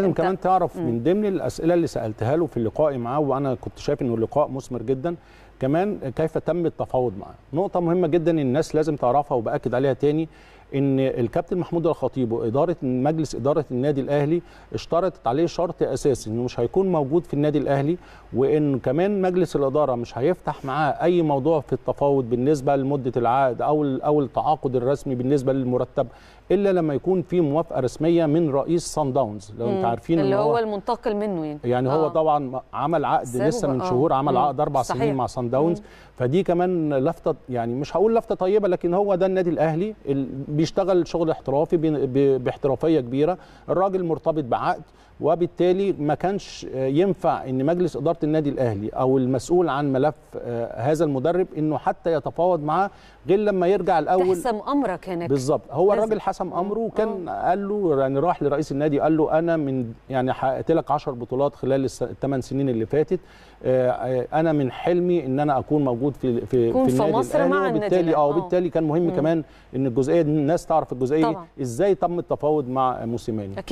لازم كمان تعرف من ضمن الاسئله اللي سالتها له في لقائي معاه وانا كنت شايف انه اللقاء مثمر جدا كمان كيف تم التفاوض معاه نقطه مهمه جدا الناس لازم تعرفها وباكد عليها تاني ان الكابتن محمود الخطيب واداره مجلس اداره النادي الاهلي اشترطت عليه شرط اساسي انه مش هيكون موجود في النادي الاهلي وان كمان مجلس الاداره مش هيفتح معاه اي موضوع في التفاوض بالنسبه لمده العقد او او التعاقد الرسمي بالنسبه للمرتب الا لما يكون في موافقه رسميه من رئيس سان داونز لو انت عارفين اللي هو, هو المنتقل منه يعني يعني آه. هو طبعا عمل عقد لسه من آه. شهور عمل آه. عقد اربع سنين مع سان داونز فدي كمان لفته يعني مش هقول لفته طيبه لكن هو ده النادي الاهلي بيشتغل شغل احترافي باحترافيه كبيره الراجل مرتبط بعقد وبالتالي ما كانش ينفع ان مجلس اداره النادي الاهلي او المسؤول عن ملف آه، هذا المدرب انه حتى يتفاوض معاه غير لما يرجع الاول تحسم امرك هناك بالظبط هو الراجل حسم امره وكان قال له يعني راح لرئيس النادي قال له انا من يعني حققت لك 10 بطولات خلال الثمان سنين اللي فاتت آه، آه، انا من حلمي ان انا اكون موجود في في, في النادي في مصر مع النادي وبالتالي اه وبالتالي كان مهم كمان ان الجزئيه دي الناس تعرف الجزئيه دي ازاي تم التفاوض مع موسيماني